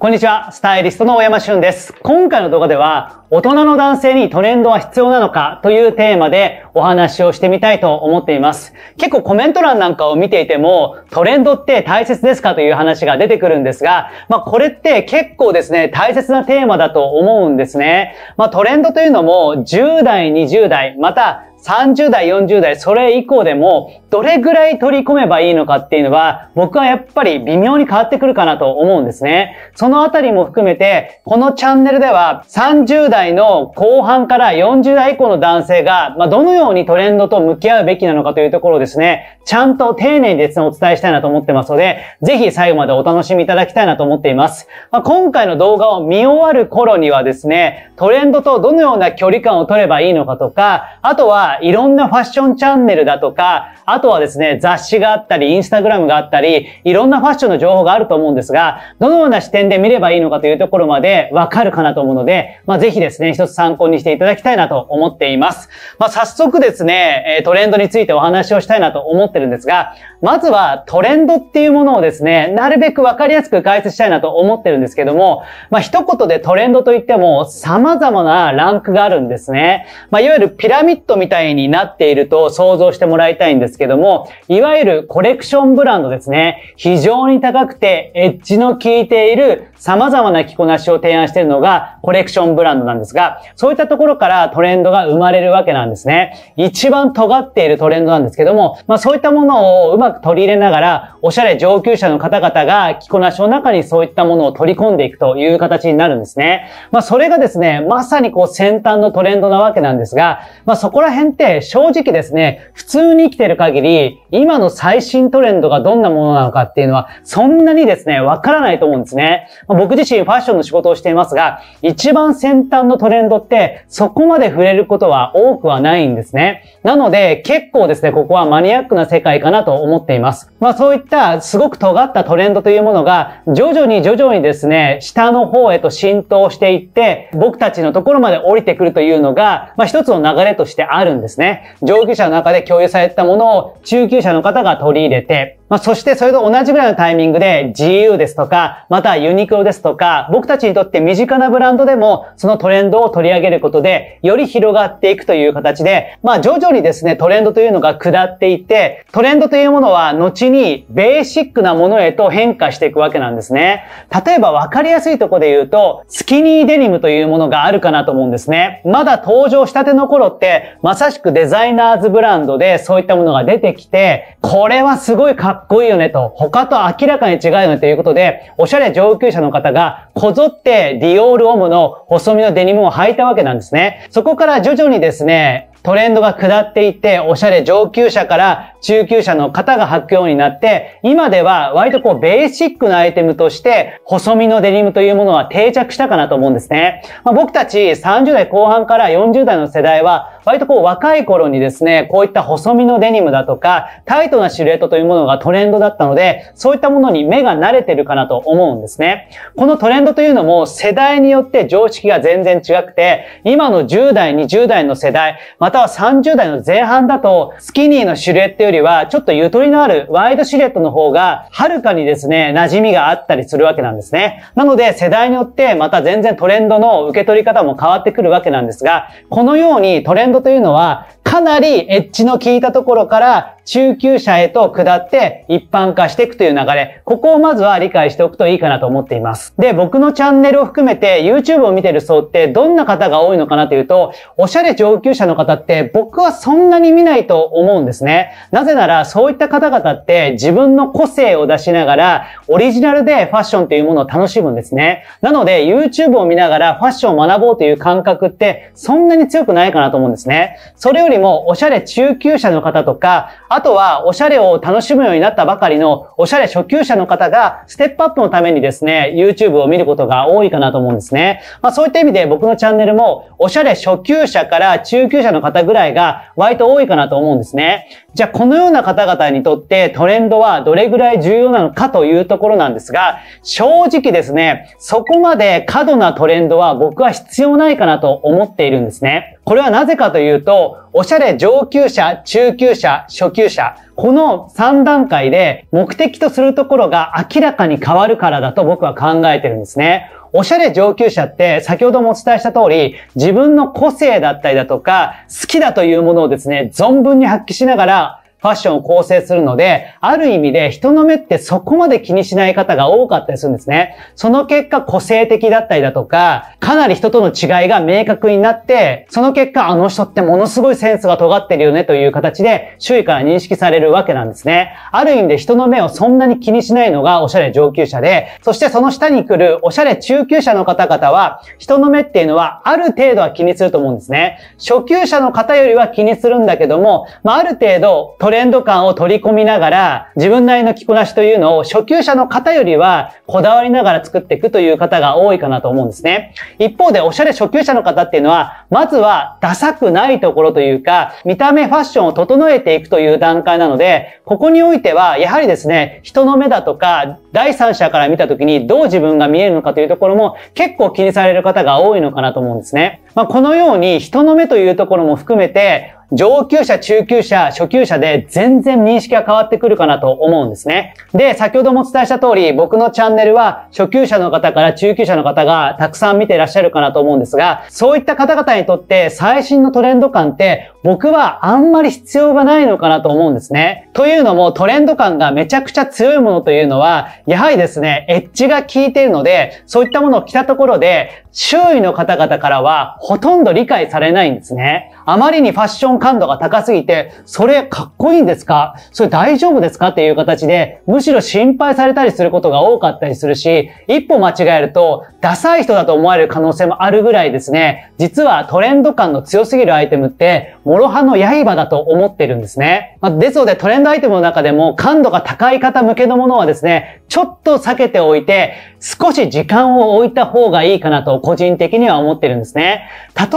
こんにちは、スタイリストの大山俊です。今回の動画では、大人の男性にトレンドは必要なのかというテーマでお話をしてみたいと思っています。結構コメント欄なんかを見ていても、トレンドって大切ですかという話が出てくるんですが、まあこれって結構ですね、大切なテーマだと思うんですね。まあトレンドというのも、10代、20代、また30代、40代、それ以降でも、どれぐらい取り込めばいいのかっていうのは、僕はやっぱり微妙に変わってくるかなと思うんですね。そのあたりも含めて、このチャンネルでは、30代の後半から40代以降の男性が、まあ、どのようにトレンドと向き合うべきなのかというところをですね、ちゃんと丁寧にですね、お伝えしたいなと思ってますので、ぜひ最後までお楽しみいただきたいなと思っています。まあ、今回の動画を見終わる頃にはですね、トレンドとどのような距離感を取ればいいのかとか、あとは、いろんなファッションチャンネルだとか、あとはですね、雑誌があったり、インスタグラムがあったり、いろんなファッションの情報があると思うんですが、どのような視点で見ればいいのかというところまでわかるかなと思うので、まあ、ぜひですね、一つ参考にしていただきたいなと思っています。まあ、早速ですね、トレンドについてお話をしたいなと思ってるんですが、まずはトレンドっていうものをですね、なるべくわかりやすく解説したいなと思ってるんですけども、まあ、一言でトレンドといっても様々なランクがあるんですね。まあ、いわゆるピラミッドみたいになっていると想像してもらいたいんですけども、いわゆるコレクションブランドですね。非常に高くてエッジの効いている様々な着こなしを提案しているのがコレクションブランドなんですが、そういったところからトレンドが生まれるわけなんですね。一番尖っているトレンドなんですけども、まあ、そういったものをうまく取り入れながら、おしゃれ上級者の方々が着こなしの中にそういったものを取り込んでいくという形になるんですね。まあそれがですね、まさにこう先端のトレンドなわけなんですが、まあそこら辺って正直ですね、普通に生きてる限り、今の最新トレンドがどんなものなのかっていうのは、そんなにですね、わからないと思うんですね。まあ、僕自身ファッションの仕事をしていますが、一番先端のトレンドって、そこまで触れることは多くはないんですね。なので、結構ですね、ここはマニアックな世界かなと思思っています。まあそういったすごく尖ったトレンドというものが徐々に徐々にですね、下の方へと浸透していって、僕たちのところまで降りてくるというのが、まあ一つの流れとしてあるんですね。上級者の中で共有されたものを中級者の方が取り入れて、まあ、そしてそれと同じぐらいのタイミングで GU ですとか、またユニクロですとか、僕たちにとって身近なブランドでもそのトレンドを取り上げることで、より広がっていくという形で、まあ、徐々にですね、トレンドというのが下っていって、トレンドというものは後にベーシックなものへと変化していくわけなんですね。例えば分かりやすいとこで言うと、スキニーデニムというものがあるかなと思うんですね。まだ登場したての頃って、まさしくデザイナーズブランドでそういったものが出てきて、これはすごいかっかっこいいよねと、他と明らかに違うよねということで、おしゃれ上級者の方が、こぞってディオールオムの細身のデニムを履いたわけなんですね。そこから徐々にですね、トレンドが下っていって、おしゃれ上級者から中級者の方が履くようになって、今では割とこうベーシックなアイテムとして、細身のデニムというものは定着したかなと思うんですね。まあ、僕たち30代後半から40代の世代は、割とこう若い頃にですね、こういった細身のデニムだとか、タイトなシルエットというものがトレンドだったので、そういったものに目が慣れてるかなと思うんですね。このトレンドというのも世代によって常識が全然違くて、今の10代、20代の世代、または30代の前半だと、スキニーのシルエットよりは、ちょっとゆとりのあるワイドシルエットの方が、はるかにですね、馴染みがあったりするわけなんですね。なので、世代によってまた全然トレンドの受け取り方も変わってくるわけなんですが、このようにトレンドドというのは、かなりエッジの効いたところから中級者へと下って一般化していくという流れ、ここをまずは理解しておくといいかなと思っています。で、僕のチャンネルを含めて YouTube を見てる層ってどんな方が多いのかなというと、おしゃれ上級者の方って僕はそんなに見ないと思うんですね。なぜならそういった方々って自分の個性を出しながらオリジナルでファッションというものを楽しむんですね。なので YouTube を見ながらファッションを学ぼうという感覚ってそんなに強くないかなと思うんですね。ね。それよりも、おしゃれ中級者の方とか、あとは、おしゃれを楽しむようになったばかりの、おしゃれ初級者の方が、ステップアップのためにですね、YouTube を見ることが多いかなと思うんですね。まあ、そういった意味で、僕のチャンネルも、おしゃれ初級者から中級者の方ぐらいが、割と多いかなと思うんですね。じゃあ、このような方々にとって、トレンドはどれぐらい重要なのかというところなんですが、正直ですね、そこまで過度なトレンドは僕は必要ないかなと思っているんですね。これはなぜかというと、おしゃれ上級者、中級者、初級者、この3段階で目的とするところが明らかに変わるからだと僕は考えてるんですね。おしゃれ上級者って先ほどもお伝えした通り自分の個性だったりだとか好きだというものをですね、存分に発揮しながらファッションを構成するので、ある意味で人の目ってそこまで気にしない方が多かったりするんですね。その結果個性的だったりだとか、かなり人との違いが明確になって、その結果あの人ってものすごいセンスが尖ってるよねという形で周囲から認識されるわけなんですね。ある意味で人の目をそんなに気にしないのがおしゃれ上級者で、そしてその下に来るおしゃれ中級者の方々は、人の目っていうのはある程度は気にすると思うんですね。初級者の方よりは気にするんだけども、まあ、ある程度、トレンド感を取り込みながら、自分なりの着こなしというのを初級者の方よりはこだわりながら作っていくという方が多いかなと思うんですね。一方で、おしゃれ初級者の方っていうのは、まずはダサくないところというか、見た目ファッションを整えていくという段階なので、ここにおいては、やはりですね、人の目だとか、第三者から見た時にどう自分が見えるのかというところも結構気にされる方が多いのかなと思うんですね。まあ、このように人の目というところも含めて、上級者、中級者、初級者で全然認識が変わってくるかなと思うんですね。で、先ほどもお伝えした通り、僕のチャンネルは初級者の方から中級者の方がたくさん見ていらっしゃるかなと思うんですが、そういった方々にとって最新のトレンド感って僕はあんまり必要がないのかなと思うんですね。というのもトレンド感がめちゃくちゃ強いものというのは、やはりですね、エッジが効いているので、そういったものを着たところで、周囲の方々からはほとんど理解されないんですね。あまりにファッション感度が高すぎて、それかっこいいんですかそれ大丈夫ですかっていう形で、むしろ心配されたりすることが多かったりするし、一歩間違えると、ダサい人だと思われる可能性もあるぐらいですね、実はトレンド感の強すぎるアイテムって、諸刃の刃だと思ってるんですね。まあ、ですので、トレンドアイテムの中でも感度が高い方向けのものはですね、ちょっと避けておいて、少し時間を置いた方がいいかなと個人的には思ってるんですね。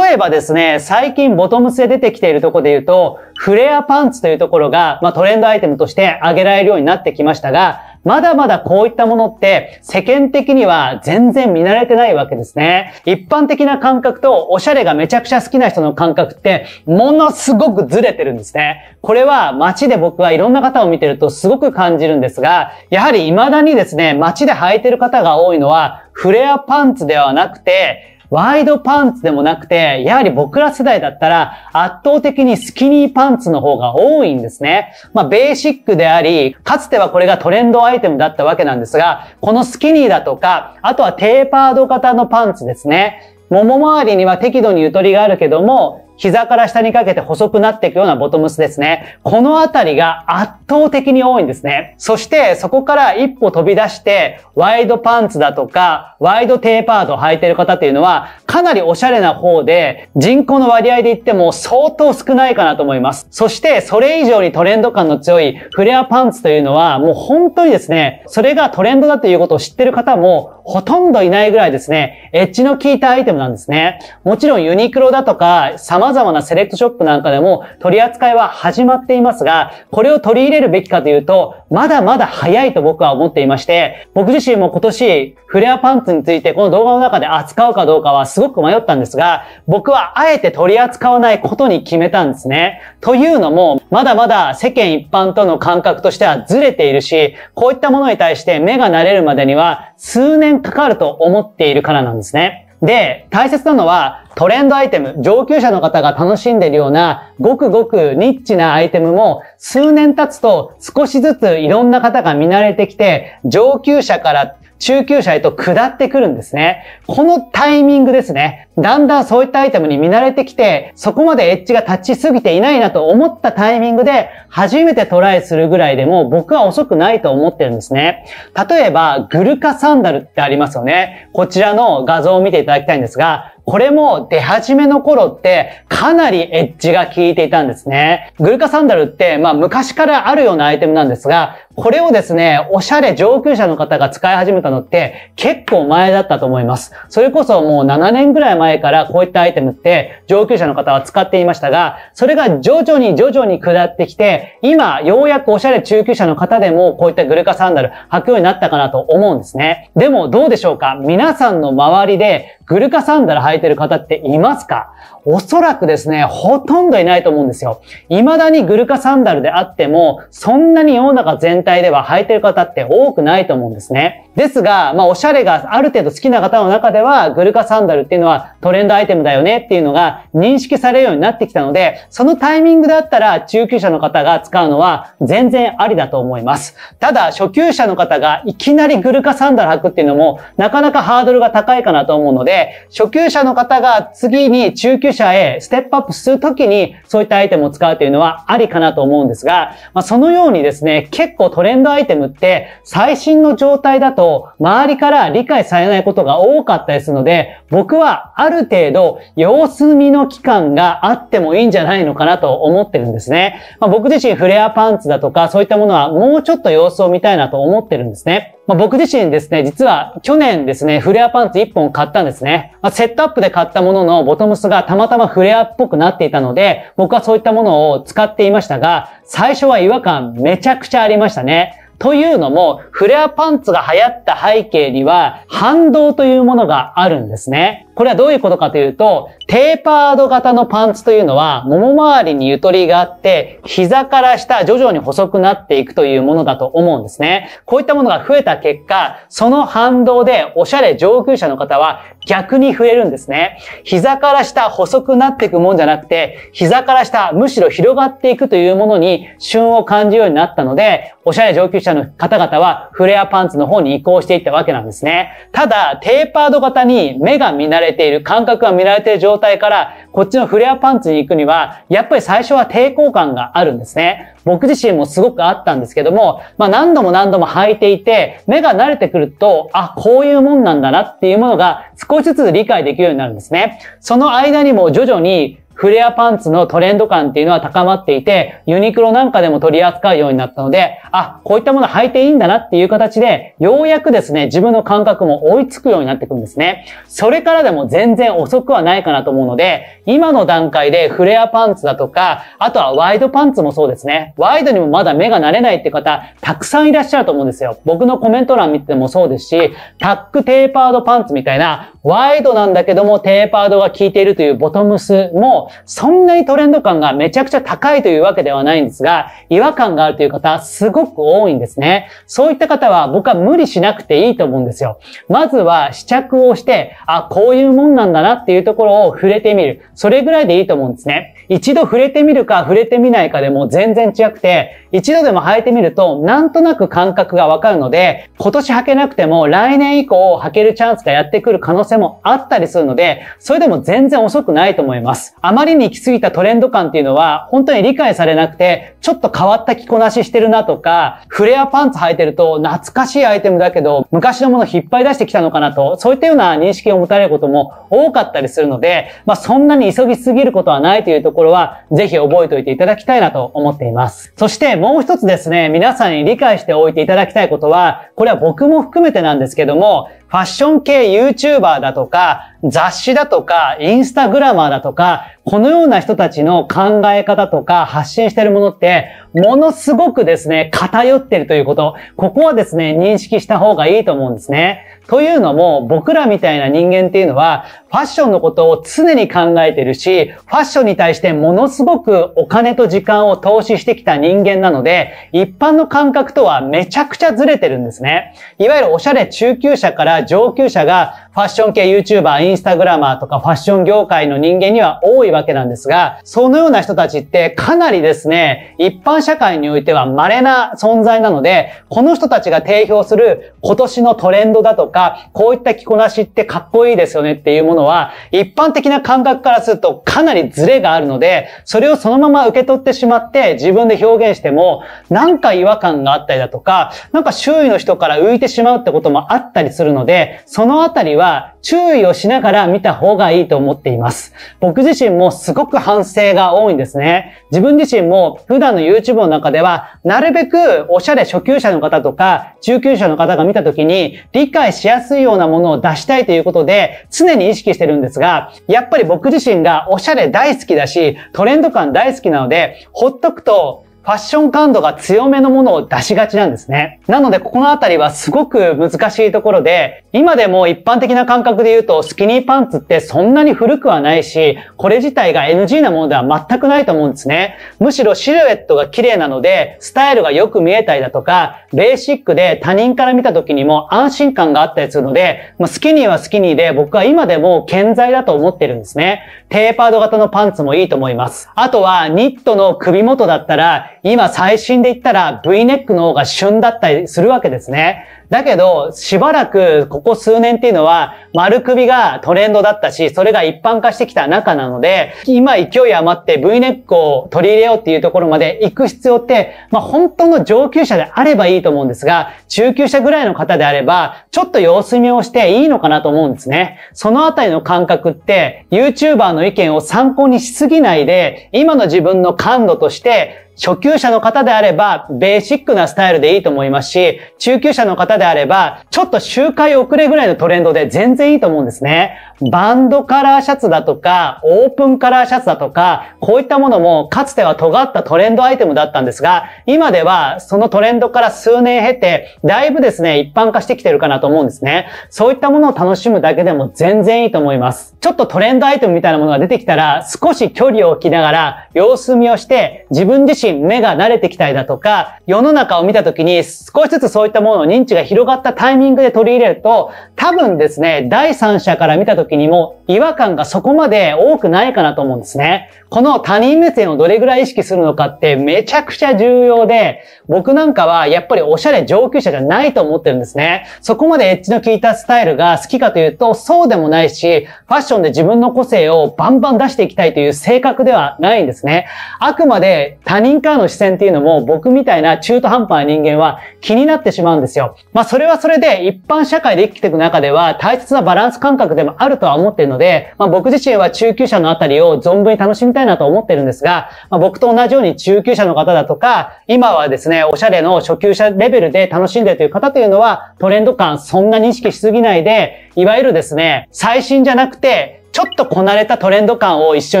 例えばですね、最近ボトムスで出てきているところで言うと、フレアパンツというところが、まあ、トレンドアイテムとして挙げられるようになってきましたが、まだまだこういったものって世間的には全然見慣れてないわけですね。一般的な感覚とおしゃれがめちゃくちゃ好きな人の感覚ってものすごくずれてるんですね。これは街で僕はいろんな方を見てるとすごく感じるんですが、やはり未だにですね、街で履いてる方が多いのはフレアパンツではなくて、ワイドパンツでもなくて、やはり僕ら世代だったら、圧倒的にスキニーパンツの方が多いんですね。まあ、ベーシックであり、かつてはこれがトレンドアイテムだったわけなんですが、このスキニーだとか、あとはテーパード型のパンツですね。もも周りには適度にゆとりがあるけども、膝から下にかけて細くなっていくようなボトムスですね。このあたりが圧倒的に多いんですね。そしてそこから一歩飛び出して、ワイドパンツだとか、ワイドテーパードを履いてる方っていうのは、かなりおしゃれな方で、人口の割合で言っても相当少ないかなと思います。そしてそれ以上にトレンド感の強いフレアパンツというのは、もう本当にですね、それがトレンドだということを知ってる方もほとんどいないぐらいですね、エッジの効いたアイテムなんですね。もちろんユニクロだとか、様様々なセレクトショップなんかでも取り扱いは始まっていますが、これを取り入れるべきかというと、まだまだ早いと僕は思っていまして、僕自身も今年、フレアパンツについてこの動画の中で扱うかどうかはすごく迷ったんですが、僕はあえて取り扱わないことに決めたんですね。というのも、まだまだ世間一般との感覚としてはずれているし、こういったものに対して目が慣れるまでには数年かかると思っているからなんですね。で、大切なのはトレンドアイテム、上級者の方が楽しんでるような、ごくごくニッチなアイテムも、数年経つと少しずついろんな方が見慣れてきて、上級者から中級者へと下ってくるんですね。このタイミングですね。だんだんそういったアイテムに見慣れてきて、そこまでエッジが立ちすぎていないなと思ったタイミングで、初めてトライするぐらいでも僕は遅くないと思ってるんですね。例えば、グルカサンダルってありますよね。こちらの画像を見ていただきたいんですが、これも出始めの頃ってかなりエッジが効いていたんですね。グルカサンダルって、まあ昔からあるようなアイテムなんですが、これをですね、おしゃれ上級者の方が使い始めたのって結構前だったと思います。それこそもう7年ぐらい前からこういったアイテムって上級者の方は使っていましたが、それが徐々に徐々に下ってきて、今ようやくおしゃれ中級者の方でもこういったグルカサンダル履くようになったかなと思うんですね。でもどうでしょうか皆さんの周りでグルカサンダル履いてる方っていますかおそらくですね、ほとんどいないと思うんですよ。未だにグルカサンダルであっても、そんなに世の中全体では履いてる方って多くないと思うんですね。ですが、まあ、おしゃれがある程度好きな方の中では、グルカサンダルっていうのはトレンドアイテムだよねっていうのが認識されるようになってきたので、そのタイミングだったら中級者の方が使うのは全然ありだと思います。ただ、初級者の方がいきなりグルカサンダル履くっていうのも、なかなかハードルが高いかなと思うので、初級者の方が次に中級者へステップアップするときに、そういったアイテムを使うというのはありかなと思うんですが、まあ、そのようにですね、結構トレンドアイテムって最新の状態だと周りから理解されないことが多かったりするので、僕はある程度、様子見の期間があってもいいんじゃないのかなと思ってるんですね。まあ、僕自身フレアパンツだとか、そういったものはもうちょっと様子を見たいなと思ってるんですね。まあ、僕自身ですね、実は去年ですね、フレアパンツ1本買ったんですね。まあ、セットアップで買ったもののボトムスがたまたまフレアっぽくなっていたので、僕はそういったものを使っていましたが、最初は違和感めちゃくちゃありましたね。というのも、フレアパンツが流行った背景には、反動というものがあるんですね。これはどういうことかというと、テーパード型のパンツというのは、もも周りにゆとりがあって、膝から下徐々に細くなっていくというものだと思うんですね。こういったものが増えた結果、その反動でおしゃれ上級者の方は逆に増えるんですね。膝から下細くなっていくもんじゃなくて、膝から下むしろ広がっていくというものに旬を感じるようになったので、おしゃれ上級者の方々はフレアパンツの方に移行していったわけなんですね。ただ、テーパード型に目が見慣れれている、感覚が見られている状態から、こっちのフレアパンツに行くには、やっぱり最初は抵抗感があるんですね。僕自身もすごくあったんですけども、まあ何度も何度も履いていて、目が慣れてくると、あ、こういうもんなんだなっていうものが少しずつ理解できるようになるんですね。その間にも徐々にフレアパンツのトレンド感っていうのは高まっていて、ユニクロなんかでも取り扱うようになったので、あ、こういったもの履いていいんだなっていう形で、ようやくですね、自分の感覚も追いつくようになってくるんですね。それからでも全然遅くはないかなと思うので、今の段階でフレアパンツだとか、あとはワイドパンツもそうですね。ワイドにもまだ目が慣れないって方、たくさんいらっしゃると思うんですよ。僕のコメント欄見てもそうですし、タックテーパードパンツみたいな、ワイドなんだけどもテーパードが効いているというボトムスも、そんなにトレンド感がめちゃくちゃ高いというわけではないんですが、違和感があるという方、すごく多いんですね。そういった方は僕は無理しなくていいと思うんですよ。まずは試着をして、あ、こういうもんなんだなっていうところを触れてみる。それぐらいでいいと思うんですね。一度触れてみるか触れてみないかでも全然違くて、一度でも履いてみるとなんとなく感覚がわかるので、今年履けなくても来年以降履けるチャンスがやってくる可能性もあったりするので、それでも全然遅くないと思います。あまりに行き過ぎたトレンド感っていうのは本当に理解されなくて、ちょっと変わった着こなししてるなとか、フレアパンツ履いてると懐かしいアイテムだけど、昔のもの引っ張り出してきたのかなと、そういったような認識を持たれることも多かったりするので、まあそんなに急ぎすぎることはないというところところは、ぜひ覚えておいていただきたいなと思っています。そしてもう一つですね、皆さんに理解しておいていただきたいことは、これは僕も含めてなんですけども、ファッション系 YouTuber だとか、雑誌だとか、インスタグラマーだとか、このような人たちの考え方とか発信してるものって、ものすごくですね、偏ってるということ。ここはですね、認識した方がいいと思うんですね。というのも、僕らみたいな人間っていうのは、ファッションのことを常に考えてるし、ファッションに対してものすごくお金と時間を投資してきた人間なので、一般の感覚とはめちゃくちゃずれてるんですね。いわゆるおしゃれ中級者から上級者がファッション系 YouTuber、インスタグラマーとかファッション業界の人間には多いわけなんですが、そのような人たちってかなりですね、一般社会においては稀な存在なので、この人たちが提供する今年のトレンドだとか、こういった着こなしってかっこいいですよねっていうものは、一般的な感覚からするとかなりズレがあるので、それをそのまま受け取ってしまって自分で表現しても、なんか違和感があったりだとか、なんか周囲の人から浮いてしまうってこともあったりするので、で、そのあたりは注意をしながら見た方がいいと思っています。僕自身もすごく反省が多いんですね。自分自身も普段の YouTube の中では、なるべくおしゃれ初級者の方とか、中級者の方が見た時に理解しやすいようなものを出したいということで、常に意識してるんですが、やっぱり僕自身がおしゃれ大好きだし、トレンド感大好きなので、ほっとくとファッション感度が強めのものを出しがちなんですね。なので、ここのあたりはすごく難しいところで、今でも一般的な感覚で言うと、スキニーパンツってそんなに古くはないし、これ自体が NG なものでは全くないと思うんですね。むしろシルエットが綺麗なので、スタイルがよく見えたりだとか、ベーシックで他人から見た時にも安心感があったりするので、まスキニーはスキニーで僕は今でも健在だと思ってるんですね。テーパード型のパンツもいいと思います。あとは、ニットの首元だったら、今最新で言ったら V ネックの方が旬だったりするわけですね。だけど、しばらくここ数年っていうのは丸首がトレンドだったし、それが一般化してきた中なので、今勢い余って V ネックを取り入れようっていうところまで行く必要って、まあ本当の上級者であればいいと思うんですが、中級者ぐらいの方であれば、ちょっと様子見をしていいのかなと思うんですね。そのあたりの感覚って、YouTuber の意見を参考にしすぎないで、今の自分の感度として、初級者の方であれば、ベーシックなスタイルでいいと思いますし、中級者の方であれば、ちょっと周回遅れぐらいのトレンドで全然いいと思うんですね。バンドカラーシャツだとか、オープンカラーシャツだとか、こういったものもかつては尖ったトレンドアイテムだったんですが、今ではそのトレンドから数年経て、だいぶですね、一般化してきてるかなと思うんですね。そういったものを楽しむだけでも全然いいと思います。ちょっとトレンドアイテムみたいなものが出てきたら、少し距離を置きながら、様子見をして、自分自身目が慣れてきたりだとか、世の中を見た時に少しずつそういったものの認知が広がったタイミングで取り入れると、多分ですね、第三者から見た時にも違和感がそこまで多くないかなと思うんですね。この他人目線をどれぐらい意識するのかってめちゃくちゃ重要で、僕なんかはやっぱりおしゃれ上級者じゃないと思ってるんですね。そこまでエッジの効いたスタイルが好きかというとそうでもないし、ファッションで自分の個性をバンバン出していきたいという性格ではないんですね。あくまで他人民間の視線っていうのも僕みたいな中途半端な人間は気になってしまうんですよ。まあそれはそれで一般社会で生きていく中では大切なバランス感覚でもあるとは思っているので、まあ僕自身は中級者のあたりを存分に楽しみたいなと思ってるんですが、まあ、僕と同じように中級者の方だとか、今はですね、おしゃれの初級者レベルで楽しんでるという方というのはトレンド感そんな認識しすぎないで、いわゆるですね、最新じゃなくて、ちょっとこなれたトレンド感を一緒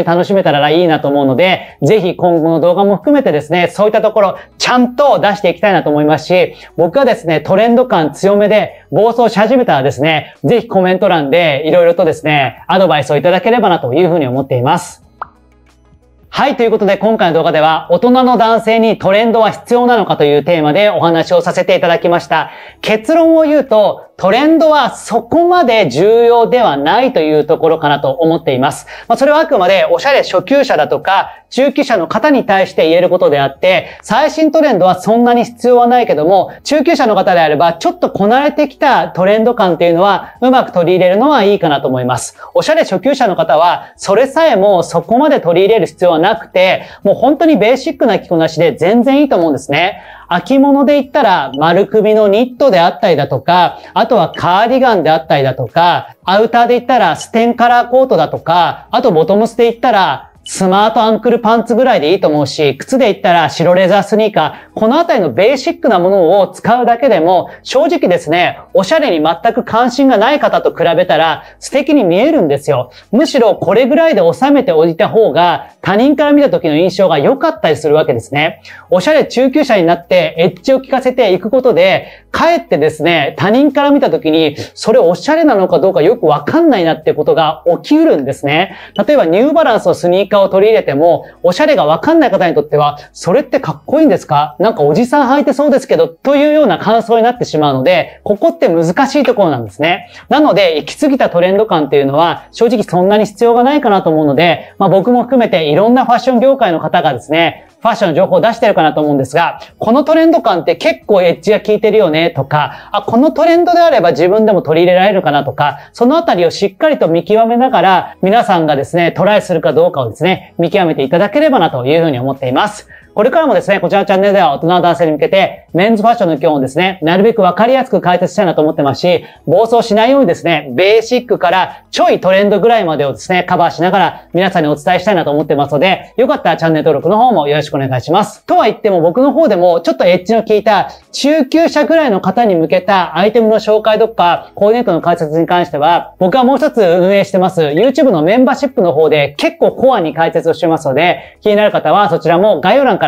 に楽しめたらいいなと思うので、ぜひ今後の動画も含めてですね、そういったところ、ちゃんと出していきたいなと思いますし、僕はですね、トレンド感強めで暴走し始めたらですね、ぜひコメント欄で色々とですね、アドバイスをいただければなというふうに思っています。はい。ということで、今回の動画では、大人の男性にトレンドは必要なのかというテーマでお話をさせていただきました。結論を言うと、トレンドはそこまで重要ではないというところかなと思っています。まあ、それはあくまでおしゃれ初級者だとか中級者の方に対して言えることであって、最新トレンドはそんなに必要はないけども、中級者の方であればちょっとこなれてきたトレンド感っていうのはうまく取り入れるのはいいかなと思います。おしゃれ初級者の方はそれさえもそこまで取り入れる必要はなくて、もう本当にベーシックな着こなしで全然いいと思うんですね。秋物で言ったら丸首のニットであったりだとか、あとはカーディガンであったりだとか、アウターで言ったらステンカラーコートだとか、あとボトムスで言ったらスマートアンクルパンツぐらいでいいと思うし、靴で言ったら白レザースニーカー、このあたりのベーシックなものを使うだけでも、正直ですね、おしゃれに全く関心がない方と比べたら素敵に見えるんですよ。むしろこれぐらいで収めておいた方が、他人から見た時の印象が良かったりするわけですね。おしゃれ中級者になってエッジを効かせていくことで、かえってですね、他人から見た時に、それおしゃれなのかどうかよくわかんないなってことが起きうるんですね。例えばニューバランスのスニーカーを取り入れても、おしゃれがわかんない方にとっては、それってかっこいいんですかなんかおじさん履いてそうですけど、というような感想になってしまうので、ここって難しいところなんですね。なので、行き過ぎたトレンド感っていうのは、正直そんなに必要がないかなと思うので、まあ僕も含めていろんなファッション業界の方がですね、ファッションの情報を出してるかなと思うんですが、このトレンド感って結構エッジが効いてるよねとか、あ、このトレンドであれば自分でも取り入れられるかなとか、そのあたりをしっかりと見極めながら、皆さんがですね、トライするかどうかをですね、ね、見極めていただければなというふうに思っています。これからもですね、こちらのチャンネルでは大人の男性に向けて、メンズファッションの基本をですね、なるべくわかりやすく解説したいなと思ってますし、暴走しないようにですね、ベーシックからちょいトレンドぐらいまでをですね、カバーしながら皆さんにお伝えしたいなと思ってますので、よかったらチャンネル登録の方もよろしくお願いします。とは言っても僕の方でも、ちょっとエッジの効いた中級者ぐらいの方に向けたアイテムの紹介とか、コーディネートの解説に関しては、僕はもう一つ運営してます、YouTube のメンバーシップの方で結構コアに解説をしてますので、気になる方はそちらも概要欄から